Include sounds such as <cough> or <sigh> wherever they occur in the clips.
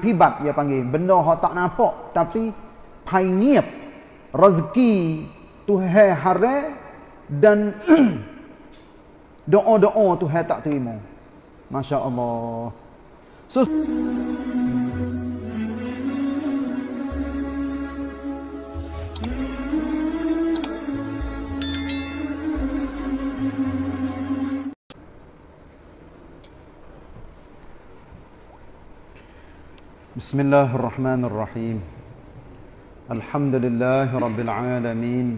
Hibat, dia panggil benda hak tak nampak tapi painiap rezeki Tuhan hara dan <clears throat> doa-doa Tuhan tak terima masya-Allah so بسم الله الرحمن الرحيم الحمد لله رب العالمين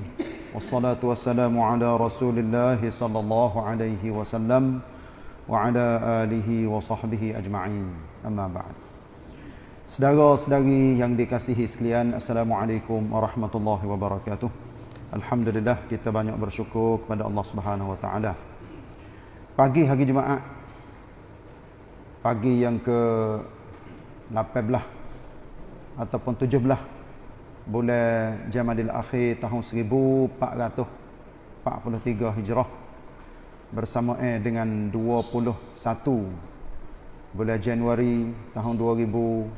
والصلاة والسلام على رسول الله صلى الله عليه وسلم وعلى آله وصحبه أجمعين أما بعد Sedara sedari yang dikasihi sekalian Assalamualaikum warahmatullahi wabarakatuh Alhamdulillah kita banyak bersyukur kepada Allah Subhanahu wa Pagi hari Jumaat pagi yang ke 18 ataupun belah bulan Jamadil Akhir tahun 1443 Hijrah bersama eh dengan 21 bulan Januari tahun 2022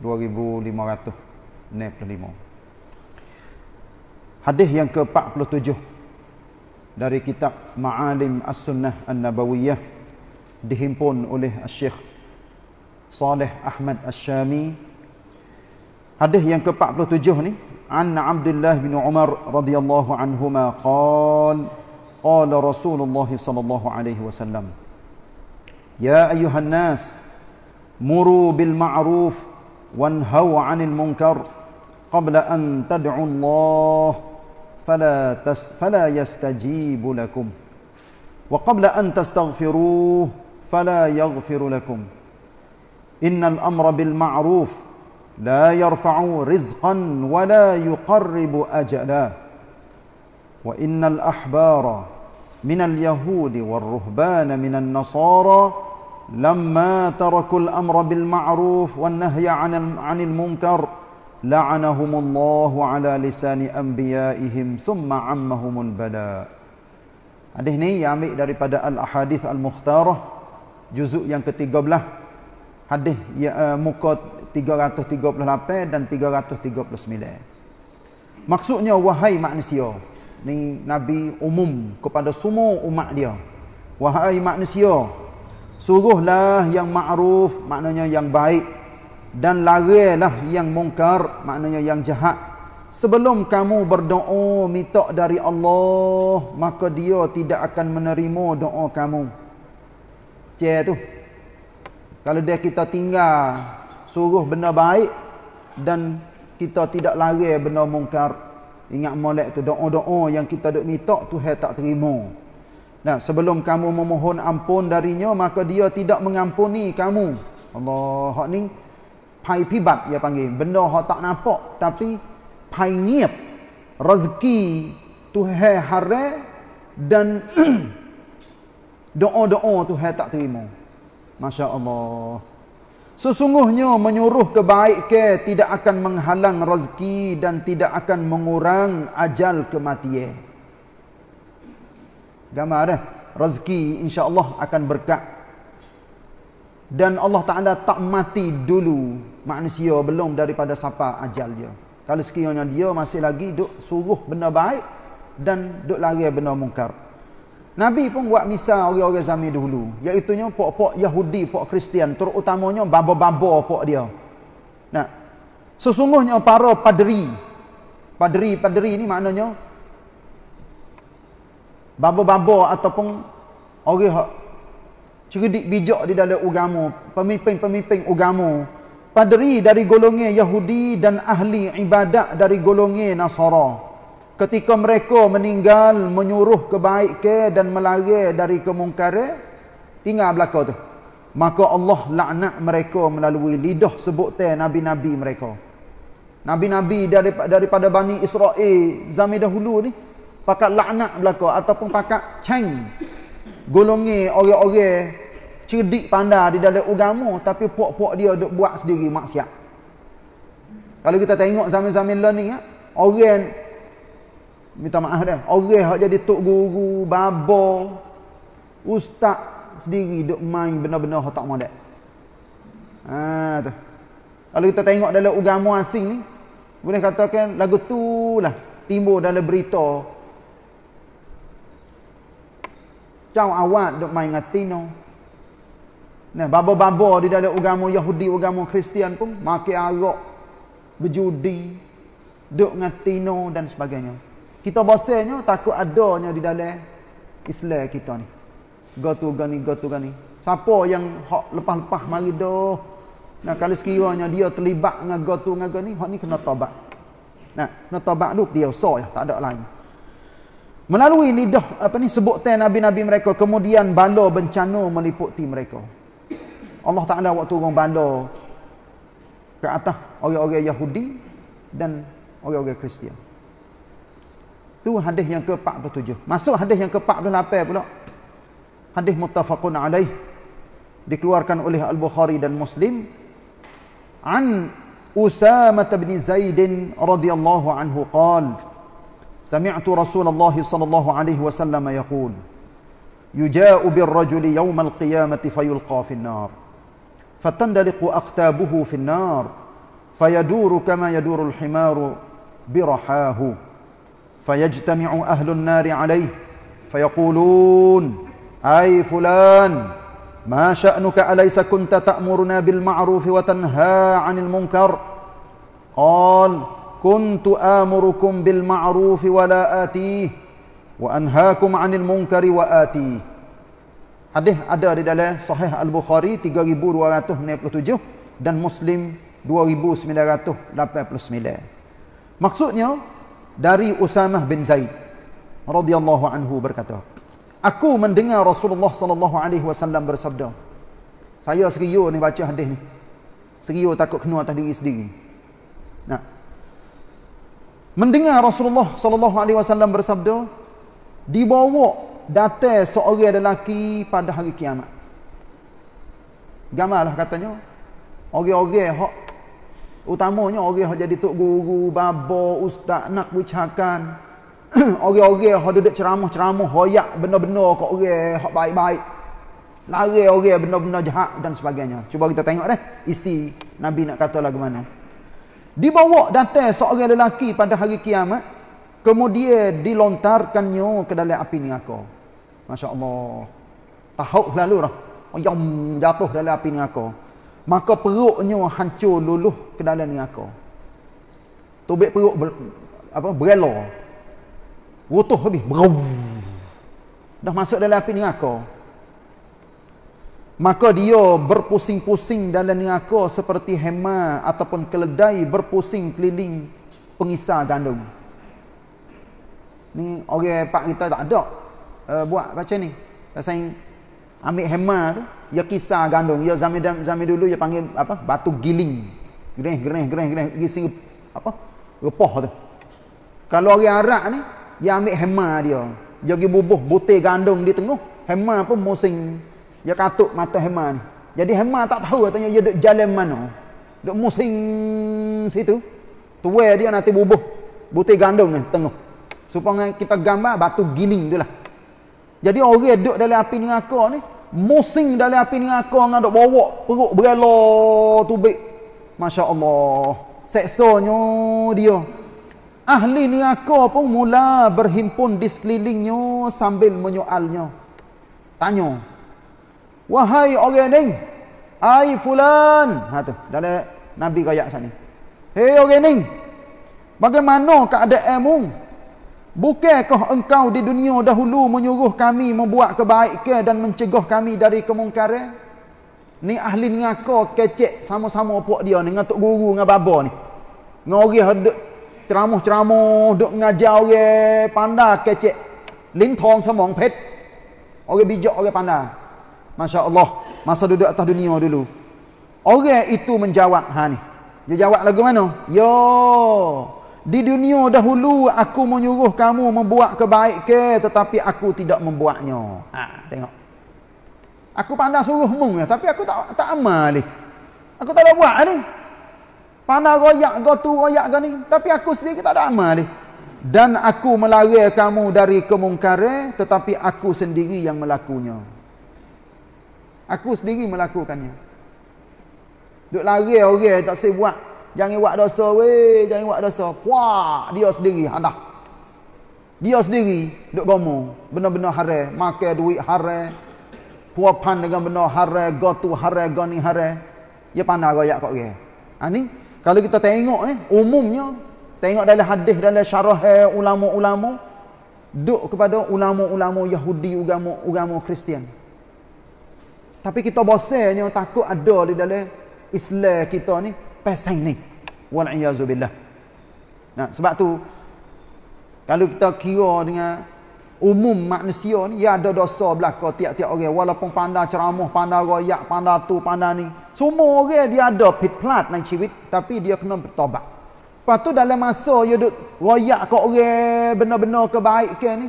2565 Hadis yang ke-47 dari kitab Ma'alim As-Sunnah An-Nabawiyah dihimpun oleh Syekh Saleh Ahmad Asy-Syami. Hadis yang ke-47 ni an Abdullah bin Umar radhiyallahu anhuma qala qala Rasulullah sallallahu alaihi wasallam Ya ayuhan nas muru bil ma'ruf wanhau 'anil munkar qabla an tad'u Allah fala tas fala yastajibu lakum wa qabla an tastaghfiruh fala yaghfiru lakum إن الأمر بالمعروف لا يرفع رزقا ولا يقرب أجلا وإن الأحبار من اليهود والرهبان من النصارى لما تركوا الأمر بالمعروف والنهي عن عن المنكر لعنهم الله على لسان أنبيائهم ثم عمهم البلاء هذه هي يعني daripada al-ahadith al-mukhtarah juzuk yang ke-13 hadis ya, uh, muka 338 dan 339. Maksudnya wahai manusia, ni nabi umum kepada semua umat dia. Wahai manusia, suruhlah yang ma'ruf, maknanya yang baik dan larilah yang mungkar, maknanya yang jahat. Sebelum kamu berdoa minta dari Allah, maka dia tidak akan menerima doa kamu. Cek tu. Kalau dia kita tinggal suruh benda baik dan kita tidak lari benda mungkar. Ingat molek tu doa-doa yang kita duk minta Tuhan tak terima. Nah, sebelum kamu memohon ampun darinya maka dia tidak mengampuni kamu. Allah, hak ni pai pibat ya panggil. Benda hak tak nampak tapi pai ngiap rezeki tu Tuhan hare dan <clears throat> doa-doa Tuhan tak terima. Masya Allah. Sesungguhnya menyuruh kebaik ke tidak akan menghalang rezeki dan tidak akan mengurang ajal kematian. Gambar dah. Eh? Rezeki insya Allah akan berkat. Dan Allah Ta'ala tak mati dulu manusia belum daripada siapa ajal dia. Kalau sekiranya dia masih lagi duk suruh benda baik dan duk lari benda mungkar. Nabi pun buat misal orang-orang zaman dulu. Iaitunya pok-pok Yahudi, pok Kristian. Terutamanya babo-babo pok dia. Nah, sesungguhnya para padri. Padri-padri ni maknanya. Babo-babo ataupun orang yang cerdik bijak di dalam agama. Pemimpin-pemimpin agama. Padri dari golongan Yahudi dan ahli ibadat dari golongan Nasarah. Ketika mereka meninggal menyuruh kebaikan dan melari dari kemungkaran tinggal belakang tu. Maka Allah laknat mereka melalui lidah sebutan nabi-nabi mereka. Nabi-nabi daripada, daripada Bani Israel zaman dahulu ni pakat laknat belaka ataupun pakat ceng golongi orang-orang cerdik pandai di dalam agama tapi puak-puak dia duk buat sendiri maksiat. Kalau kita tengok zaman-zaman lah ni ya, orang minta maaf dah. Orang hak jadi tok guru, baba, ustaz sendiri duk main benda-benda hak tak modal. Ha tu. Kalau kita tengok dalam agama asing ni, boleh katakan lagu tu lah timbul dalam berita. Cau awat duk main ngatino. Nah, baba-baba di dalam agama Yahudi, agama Kristian pun makan arak, berjudi, duk ngatino dan sebagainya. Kita bosenya takut adanya di dalam Islam kita ni. Gotu gani gotu gani. Siapa yang hak lepas-lepas mari doh. Nah kalau sekiranya dia terlibat dengan gotu dengan gani, hak ni kena tobat. Nah, kena tobat dulu dia usah ya, tak ada lain. Melalui lidah apa ni sebutan nabi-nabi mereka kemudian bala bencana meliputi mereka. Allah Taala waktu orang bala ke atas orang-orang Yahudi dan orang-orang Kristian. -orang Tu hadis yang ke-47. Masuk hadis yang ke-48 pula. Hadis muttafaqun alaih dikeluarkan oleh Al-Bukhari dan Muslim an Usamah bin Zaid radhiyallahu anhu qala Sami'tu Rasulullah sallallahu alaihi wasallam yaqul Yuja'u bir rajuli yawmal qiyamati fayulqa fin nar fatandaliqu aqtabuhu fil nar fayaduru kama yaduru al-himaru birahahu فيجتمع أهل النار عليه فيقولون أي فلان ما شأنك أليس كنت تأمرنا بالمعروف وتنهى عن المنكر قال كنت آمركم بالمعروف ولا آتيه وأنهاكم عن المنكر وآتيه Hadis ada di dalam Sahih Al-Bukhari 3297 dan Muslim 2989. Maksudnya, dari Usamah bin Zaid radhiyallahu anhu berkata aku mendengar Rasulullah sallallahu alaihi wasallam bersabda saya serius ni baca hadis ni serius takut kena atas diri sendiri nah mendengar Rasulullah sallallahu alaihi wasallam bersabda dibawa datang seorang lelaki pada hari kiamat gamalah katanya orang-orang hak Utamanya orang yang jadi tok guru, babo, ustaz, nak bercakan. <clears throat> orang-orang yang duduk ceramah-ceramah, hoyak benda-benda ke orang yang baik-baik. Lari orang benda-benda jahat dan sebagainya. Cuba kita tengok deh isi Nabi nak kata lagu mana. Dibawa datang seorang lelaki pada hari kiamat. Kemudian dilontarkannya ke dalam api ni Masya Allah. Tahuk lalu lah. Yang jatuh dalam api ni maka perutnya hancur luluh ke dalam neraka. Tobek perut ber, apa berela. Rutuh habis. Brum. Dah masuk dalam api neraka. Maka dia berpusing-pusing dalam neraka seperti hema ataupun keledai berpusing keliling pengisar gandum. Ni orang okay, pak kita tak ada uh, buat macam ni. Pasal ambil hammer tu dia ya kisar gandum dia ya zaman zaman dulu dia ya panggil apa batu giling greh greh greh greh gising apa repoh tu kalau orang Arab ni dia ambil hammer dia dia pergi bubuh butir gandung di tengah hammer apa musing dia katuk mata hammer ni jadi hammer tak tahu katanya dia duduk jalan mana duduk musing situ tuai dia nanti bubuh butir gandung ni tengah supaya kita gambar batu giling tu lah jadi orang yang duduk dalam api neraka ni, musing dalam api neraka dengan duk bawa perut berela tubik. Masya Allah. Seksonya dia. Ahli neraka pun mula berhimpun di sekelilingnya sambil menyoalnya. Tanya. Wahai orang ini. Hai fulan. Ha tu. Dalam Nabi kaya sana. Hei orang ini. Bagaimana keadaanmu? Bukankah engkau di dunia dahulu menyuruh kami membuat kebaikan dan mencegah kami dari kemungkaran? Ni ahli ngaka kecek sama-sama puak dia ni dengan tok guru dengan baba ni. Dengan orang hendak ceramah-ceramah, duk mengajar orang pandai kecek. Lin semong pet. Orang bijak orang pandai. Masya-Allah, masa duduk atas dunia dulu. Orang itu menjawab ha ni. Dia jawab lagu mana? Yo. Ya. Di dunia dahulu aku menyuruh kamu membuat kebaikan tetapi aku tidak membuatnya. Ha, tengok. Aku pandai suruh mung ya, tapi aku tak tak amal ni. Aku tak ada buat ni. Pandai royak go tu royak go ni, tapi aku sendiri tak ada amal ni. Dan aku melarang kamu dari kemungkaran tetapi aku sendiri yang melakunya. Aku sendiri melakukannya. Duk lari orang tak sibuk buat Jangan buat dosa weh, jangan buat dosa. Kuat dia sendiri hadah. Ah, dia sendiri duk gomo, benar-benar haram, makan duit haram. pan dengan benar haram, gotu haram, goni haram. Ya pandai royak kok ge. Ha ni, kalau kita tengok eh umumnya tengok dalam hadis dalam syarah eh, ulama-ulama duk kepada ulama-ulama Yahudi agama-agama Kristian. Tapi kita bosannya takut ada di dalam Islam kita ni pesan ni wal iazu billah nah sebab tu kalau kita kira dengan umum manusia ni ya ada dosa belaka tiap-tiap orang walaupun pandai ceramah pandai royak pandai tu pandai ni semua orang dia ada pit plat dalam ciwit tapi dia kena bertobat lepas tu dalam masa dia duk royak ke orang benar-benar kebaikan ni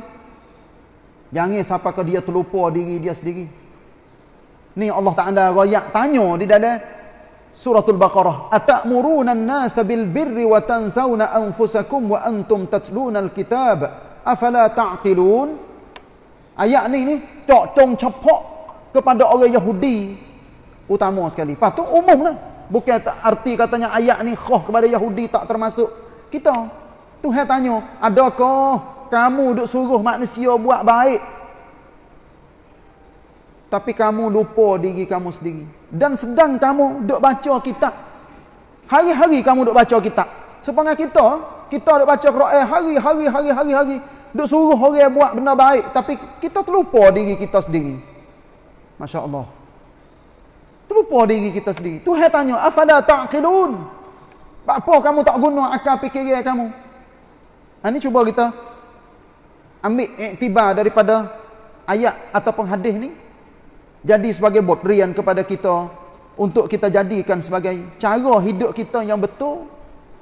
jangan sampai dia terlupa diri dia sendiri ni Allah Taala royak tanya di dalam Surah al Baqarah Atamuruna an-nasa bil birri wa tansawna anfusakum wa antum tatluna al-kitab afala ta'qilun Ayat ni ni cok cong cepak kepada orang Yahudi utama sekali. Patut umum lah. Bukan arti katanya ayat ni khoh kepada Yahudi tak termasuk kita. Tuhan tanya, adakah kamu duk suruh manusia buat baik tapi kamu lupa diri kamu sendiri. Dan sedang kamu duk baca kitab. Hari-hari kamu duk baca kitab. Sepanjang kita, kita duk baca Quran hari-hari, hari-hari, hari Duk suruh orang buat benda baik. Tapi kita terlupa diri kita sendiri. Masya Allah. Terlupa diri kita sendiri. Tuhan tanya, Afala ta'qilun? Apa kamu tak guna akal fikiran kamu? Ini ha, cuba kita ambil iktibar daripada ayat ataupun hadis ni jadi sebagai botrian kepada kita untuk kita jadikan sebagai cara hidup kita yang betul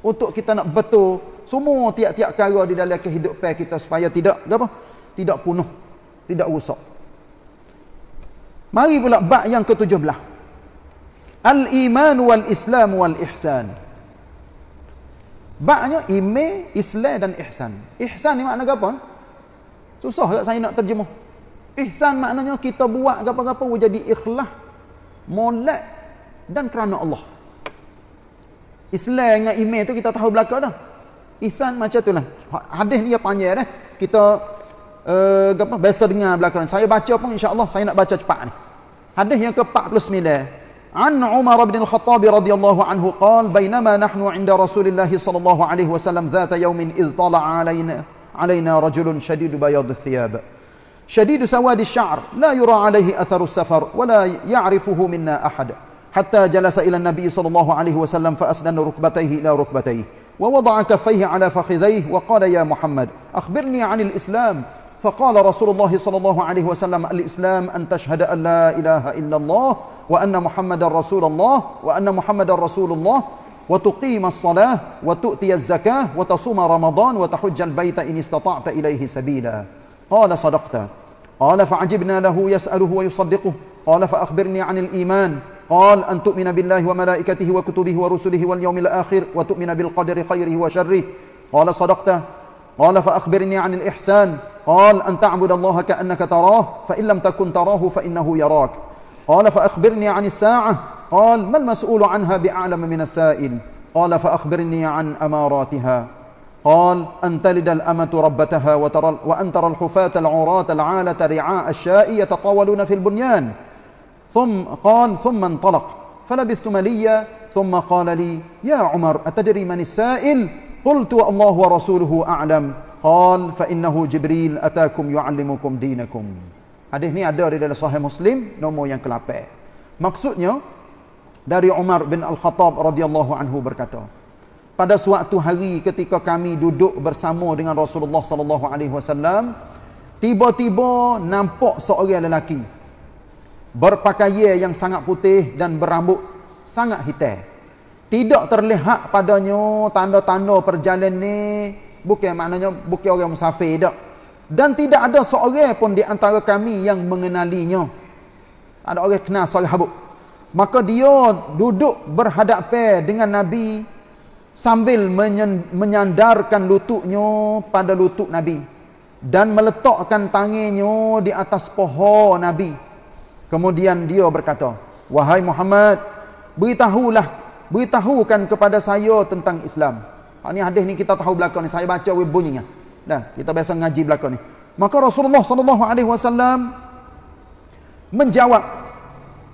untuk kita nak betul semua tiap-tiap cara di dalam kehidupan kita supaya tidak apa? tidak punuh tidak rusak mari pula bak yang ke-17 al-iman wal-islam wal-ihsan baknya ime islam dan ihsan ihsan ni makna apa? susah tak saya nak terjemuh Ihsan maknanya kita buat apa-apa jadi ikhlas, molek dan kerana Allah. Islam dengan iman tu kita tahu belakang dah. Ihsan macam tu lah. Hadis ni panjang dah. Kita uh, eh, apa, biasa dengar belakang. Saya baca pun Allah saya nak baca cepat ni. Hadis yang ke-49. An Umar bin Al-Khattab radhiyallahu anhu qaal bainama nahnu 'inda Rasulillah sallallahu alaihi wasallam dhaata yawmin idh tala 'alaina 'alaina rajulun shadidu bayadith thiyab شديد سواد الشعر لا يرى عليه أثر السفر ولا يعرفه منا أحد حتى جلس إلى النبي صلى الله عليه وسلم فأسنن ركبتيه إلى ركبتيه ووضع كفيه على فخذيه وقال يا محمد أخبرني عن الإسلام فقال رسول الله صلى الله عليه وسلم الإسلام أن تشهد أن لا إله إلا الله وأن محمد رسول الله وأن محمد رسول الله وتقيم الصلاة وتؤتي الزكاة وتصوم رمضان وتحج البيت إن استطعت إليه سبيلا قال صدقت قال فعجبنا له يسأله ويصدقه قال فأخبرني عن الإيمان قال أن تؤمن بالله وملائكته وكتبه ورسله واليوم الآخر وتؤمن بالقدر خيره وشره قال صدقته قال فأخبرني عن الإحسان قال أن تعبد الله كأنك تراه فإن لم تكن تراه فإنه يراك قال فأخبرني عن الساعة قال ما المسؤول عنها بأعلم من السائل قال فأخبرني عن أماراتها قال أن تلد الأمة ربتها وترى وأن ترى الحفاة العراة العالة رعاء الشاء يتطاولون في البنيان ثم قال ثم انطلق فلبثت مليا ثم قال لي يا عمر أتدري من السائل قلت الله ورسوله أعلم قال فإنه جبريل أتاكم يعلمكم دينكم هذه هي الدوري للصحيح مسلم نمو nomor yang ke-8. Maksudnya dari Umar bin Al-Khattab radhiyallahu anhu berkata, pada suatu hari ketika kami duduk bersama dengan Rasulullah sallallahu alaihi wasallam tiba-tiba nampak seorang lelaki berpakaian yang sangat putih dan berambut sangat hitam tidak terlihat padanya tanda-tanda perjalanan ni bukan maknanya bukan orang musafir dak dan tidak ada seorang pun di antara kami yang mengenalinya ada orang kenal seorang habuk maka dia duduk berhadapan dengan nabi sambil menyandarkan lututnya pada lutut Nabi dan meletakkan tangannya di atas poho Nabi. Kemudian dia berkata, "Wahai Muhammad, beritahulah, beritahukan kepada saya tentang Islam." Ini ha, hadis ni kita tahu belakang ni, saya baca web bunyinya. Dah, kita biasa ngaji belakang ni. Maka Rasulullah sallallahu alaihi wasallam menjawab,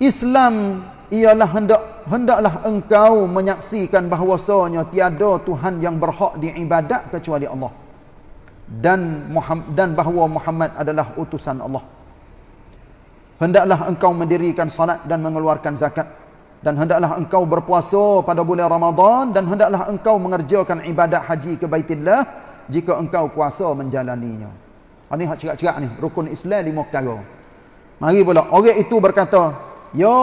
"Islam ialah hendak hendaklah engkau menyaksikan bahwasanya tiada Tuhan yang berhak diibadat kecuali Allah dan Muhammad, dan bahawa Muhammad adalah utusan Allah. Hendaklah engkau mendirikan salat dan mengeluarkan zakat dan hendaklah engkau berpuasa pada bulan Ramadan dan hendaklah engkau mengerjakan ibadat haji ke Baitullah jika engkau kuasa menjalaninya. Ini ha, hak cakap-cakap ni, rukun Islam lima perkara. Mari pula, orang itu berkata, yo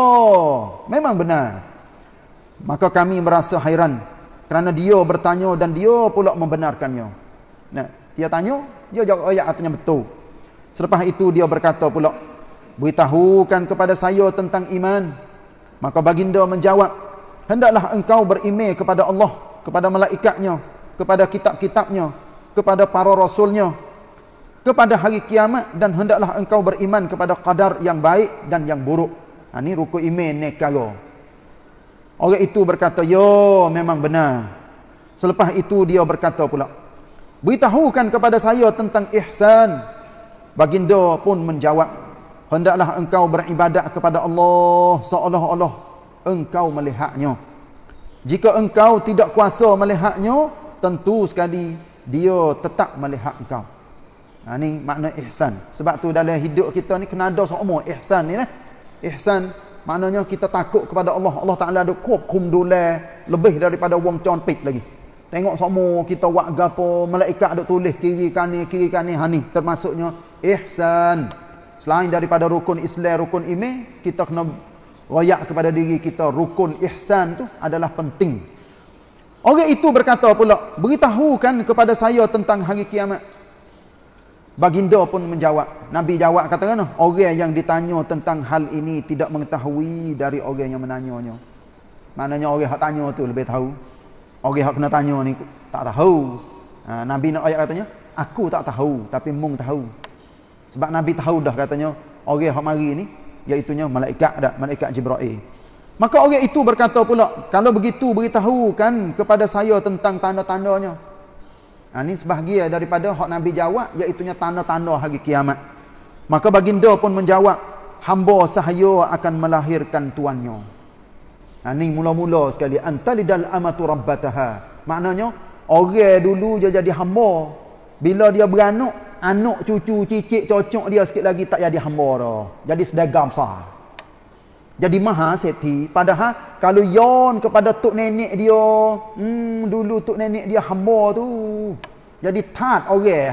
memang benar maka kami merasa hairan kerana dia bertanya dan dia pula membenarkannya nah dia tanya dia jawab oh ya artinya betul selepas itu dia berkata pula beritahukan kepada saya tentang iman maka baginda menjawab hendaklah engkau berime kepada Allah kepada malaikatnya kepada kitab-kitabnya kepada para rasulnya kepada hari kiamat dan hendaklah engkau beriman kepada kadar yang baik dan yang buruk ha, ini rukun iman nekalo. Orang itu berkata, "Yo, ya, memang benar." Selepas itu dia berkata pula, "Beritahukan kepada saya tentang ihsan." Baginda pun menjawab, "Hendaklah engkau beribadat kepada Allah seolah-olah engkau melihatnya. Jika engkau tidak kuasa melihatnya, tentu sekali dia tetap melihat engkau." Ini ha, makna ihsan. Sebab tu dalam hidup kita ni kena ada seumur ihsan ni lah. Ihsan Maknanya kita takut kepada Allah. Allah Ta'ala ada kuap kumdulai lebih daripada wong con pit lagi. Tengok semua kita buat gapo, malaikat ada tulis kiri kani, kiri kani, hani. Termasuknya ihsan. Selain daripada rukun islam, rukun ini kita kena rayak kepada diri kita. Rukun ihsan tu adalah penting. Orang itu berkata pula, beritahukan kepada saya tentang hari kiamat. Baginda pun menjawab. Nabi jawab kata kan, oh, orang yang ditanya tentang hal ini tidak mengetahui dari orang yang menanyanya. Maknanya orang yang tanya tu lebih tahu. Orang yang kena tanya ni tak tahu. Ha, Nabi nak ayat katanya, aku tak tahu tapi mung tahu. Sebab Nabi tahu dah katanya, orang yang mari ni iaitunya malaikat dah, malaikat Jibra'i. Maka orang itu berkata pula, kalau begitu kan kepada saya tentang tanda-tandanya. Ha, ini sebahagia daripada hak Nabi jawab, iaitunya tanda-tanda hari kiamat. Maka baginda pun menjawab, hamba sahaya akan melahirkan tuannya. Ha, ini mula-mula sekali. Antalidal amatu rabbataha. Maknanya, orang dulu dia jadi hamba. Bila dia beranuk, anak cucu, cicit, cocok dia sikit lagi tak jadi hamba dah. Jadi sedagam sah jadi maha seti padahal kalau yon kepada tok nenek dia hmm dulu tok nenek dia hamba tu jadi tat orang okay.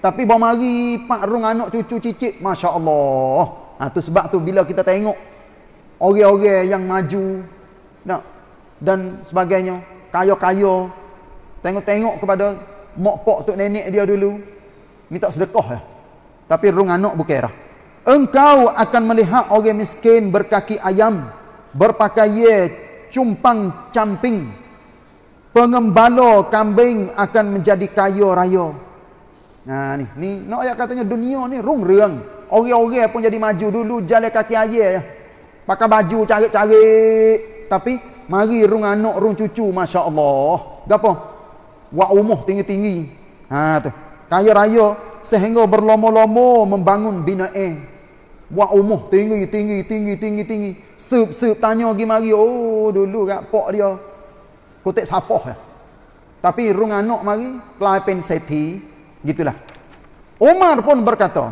tapi bawa mari pak rung anak cucu cicit masya-Allah ha tu sebab tu bila kita tengok orang-orang yang maju nak dan sebagainya kaya-kaya tengok-tengok kepada mak pak tok nenek dia dulu minta sedekah ya. tapi rung anak bukan lah. Engkau akan melihat orang miskin berkaki ayam, berpakaian cumpang camping. Pengembala kambing akan menjadi kaya raya. Nah ni, ni nak ayat katanya dunia ni rung reng. Orang-orang pun jadi maju dulu jalan kaki ayam. Pakai baju cari-cari tapi mari rung anak rung cucu masya-Allah. Gapo? Wa umuh tinggi-tinggi. Ha tu. Kaya raya sehingga berlomo-lomo membangun binaan. Buat umuh tinggi, tinggi, tinggi, tinggi, tinggi. Sup, sup, tanya lagi mari. Oh, dulu kat pok dia. Kutik sapoh ya. Tapi rung anak mari, pelapin seti. Gitulah. Omar pun berkata,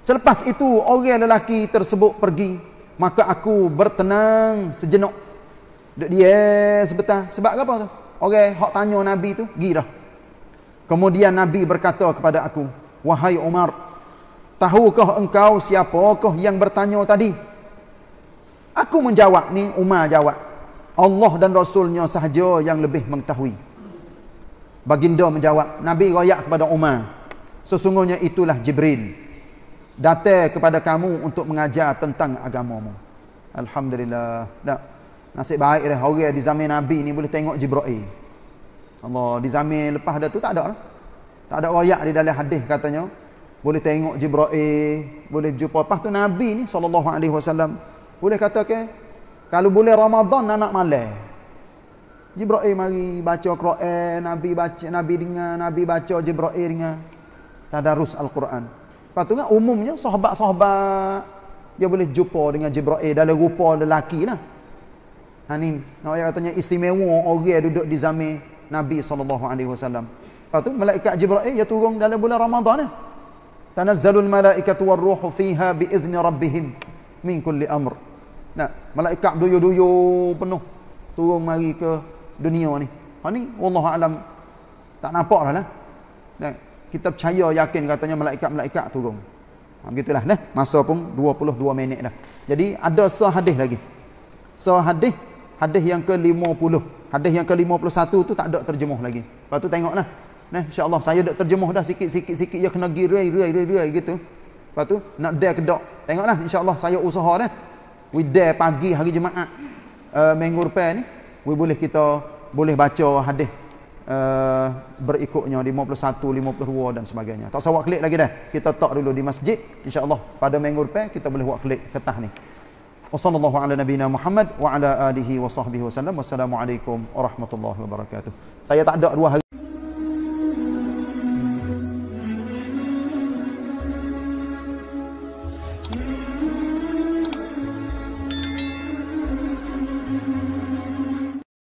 Selepas itu, orang lelaki tersebut pergi. Maka aku bertenang sejenak. Duk dia sebetah. Sebab apa tu? Orang hok tanya Nabi tu, girah. Kemudian Nabi berkata kepada aku, Wahai Omar. Tahukah engkau siapakah yang bertanya tadi? Aku menjawab ni, Umar jawab. Allah dan Rasulnya sahaja yang lebih mengetahui. Baginda menjawab, Nabi rayak kepada Umar. Sesungguhnya itulah Jibril. datang kepada kamu untuk mengajar tentang agamamu. Alhamdulillah. Tak. Nasib baik dah orang di zaman Nabi ni boleh tengok Jibril. Allah, di zaman lepas dah tu tak ada. Tak ada rayak di dalam hadis katanya boleh tengok Jibril boleh jumpa lepas tu Nabi ni sallallahu alaihi wasallam boleh katakan kalau boleh Ramadan nak malam Jibril mari baca Quran Nabi baca Nabi dengar Nabi baca Jibril dengar tadarus al-Quran lepas tu kan umumnya sahabat-sahabat dia boleh jumpa dengan Jibril dalam rupa lelaki lah Hani, nak ayat katanya istimewa orang duduk di zaman Nabi SAW. Lepas tu, Malaikat Jibra'i, dia turun dalam bulan Ramadhan. Eh? tanazzalul malaikatu warruhu fiha biizni rabbihim min kulli amr nah malaikat duyu-duyu penuh turun mari ke dunia ni ha ni wallahu alam tak nampak lah nah kita percaya yakin katanya malaikat-malaikat turun ha gitulah nah masa pun 22 minit dah jadi ada sah hadis lagi sah hadis hadis yang ke-50 hadis yang ke-51 tu tak ada terjemuh lagi lepas tu lah. Nah, insya-Allah saya dah terjemuh dah sikit-sikit sikit ya kena girai girai girai gitu. Lepas tu nak dek dok. Tengoklah insya-Allah saya usaha dah. We dek pagi hari Jumaat. Uh, eh, minggu depan ni we boleh kita boleh baca hadis uh, berikutnya 51, 52 dan sebagainya. Tak usah klik lagi dah. Kita tak dulu di masjid. insya Allah pada minggu depan kita boleh buat klik ketah ni. Wassalamualaikum warahmatullahi wabarakatuh. Wa ala alihi wa sahbihi Wassalamualaikum warahmatullahi wabarakatuh. Saya tak ada dua hari.